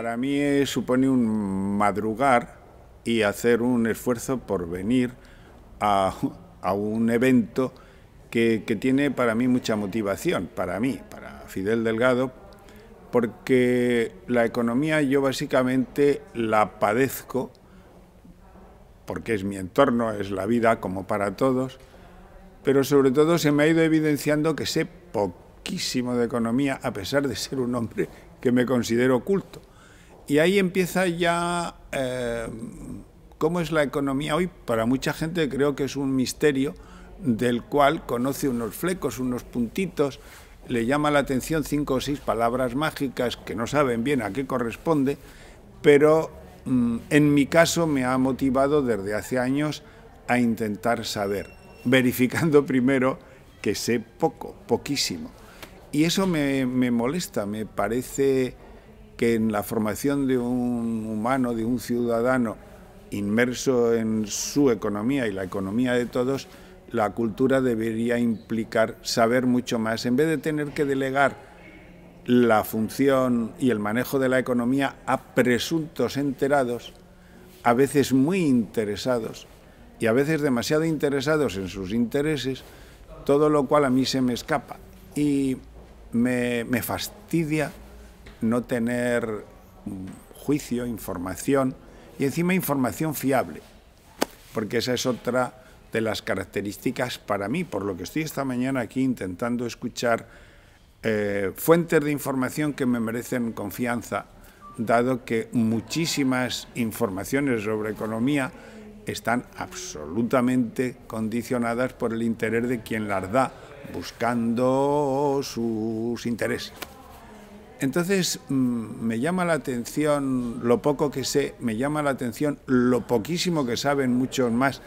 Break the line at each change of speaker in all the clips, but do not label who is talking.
Para mí eh, supone un madrugar y hacer un esfuerzo por venir a, un evento que, que, tiene para mí mucha motivación, para mí, para Fidel Delgado, porque la economía yo básicamente la padezco, porque es mi entorno, es la vida como para todos, pero sobre todo se me ha ido evidenciando que sé poquísimo de economía, a pesar de ser un hombre que me considero culto. Y ahí empieza ya eh, cómo es la economía hoy. Para mucha gente creo que es un misterio del cual conoce unos flecos, unos puntitos, le llama la atención cinco o seis palabras mágicas que no saben bien a qué corresponde, pero mm, en mi caso me ha motivado desde hace años a intentar saber, verificando primero que sé poco, poquísimo. Y eso me molesta, me parece que en la formación de un humano, de un ciudadano inmerso en su economía y la economía de todos, la cultura debería implicar saber mucho más. En vez de tener que delegar la función y el manejo de la economía a presuntos enterados, a veces muy interesados y a veces demasiado interesados en sus intereses, todo lo cual a mí se me escapa y me, fastidia no tener mm, juicio, información y encima información fiable, porque esa es otra de las características para mí, por lo que estoy esta mañana aquí intentando escuchar eh, fuentes de información que me merecen confianza, dado que muchísimas informaciones sobre economía están absolutamente condicionadas por el interés de quien las da, buscando sus intereses. Entonces mm, me llama la atención lo poco que sé, me llama la atención lo poquísimo que saben muchos más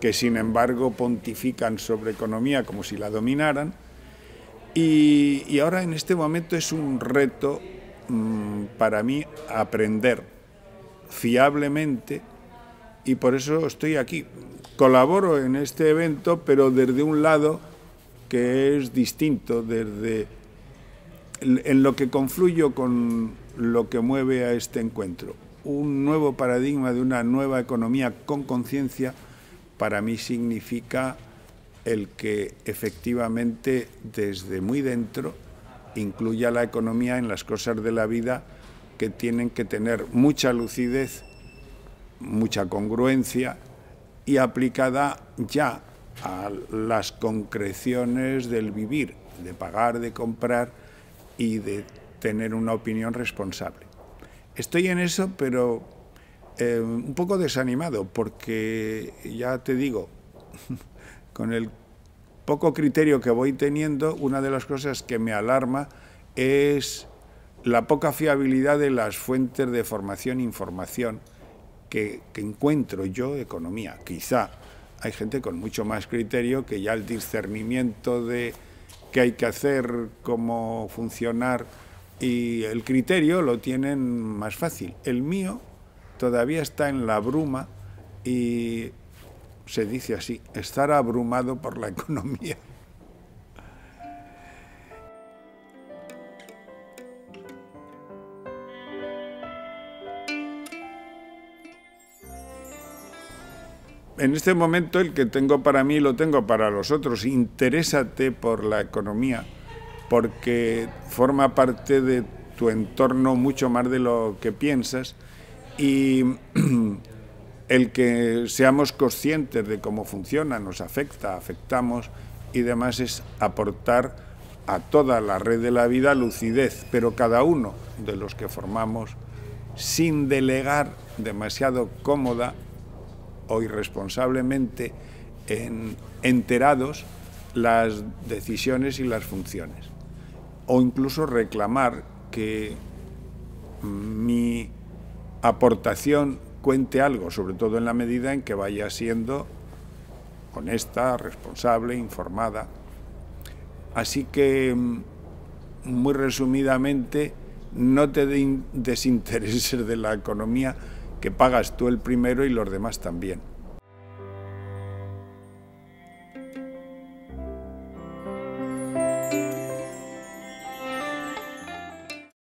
que sin embargo pontifican sobre economía como si la dominaran. Y, ahora en este momento es un reto mm, para mí aprender fiablemente y por eso estoy aquí. Colaboro en este evento, pero desde un lado que es distinto, desde en lo que confluyo con lo que mueve a este encuentro, un nuevo paradigma de una nueva economía con conciencia, para mí significa el que efectivamente desde muy dentro incluya la economía en las cosas de la vida que tienen que tener mucha lucidez, mucha congruencia y aplicada ya a las concreciones del vivir, de pagar, de comprar, y de tener una opinión responsable. Estoy en eso, pero eh, un poco desanimado, porque ya te digo, con el poco criterio que voy teniendo, una de las cosas que me alarma es la poca fiabilidad de las fuentes de formación e información que, que encuentro yo economía. Quizá hay gente con mucho más criterio que ya el discernimiento de qué hay que hacer, cómo funcionar y el criterio lo tienen más fácil. El mío todavía está en la bruma y se dice así, estar abrumado por la economía. en este momento el que tengo para mí lo tengo para los otros. Interésate por la economía, porque forma parte de tu entorno mucho más de lo que piensas y el que seamos conscientes de cómo funciona, nos afecta, afectamos y demás es aportar a toda la red de la vida lucidez, pero cada uno de los que formamos sin delegar demasiado cómoda o irresponsablemente en, enterados las decisiones y las funciones. O incluso reclamar que mi aportación cuente algo, sobre todo en la medida en que vaya siendo honesta, responsable, informada. Así que, mm, muy resumidamente, no te desintereses de la economía que pagas tú el primero y los demás también.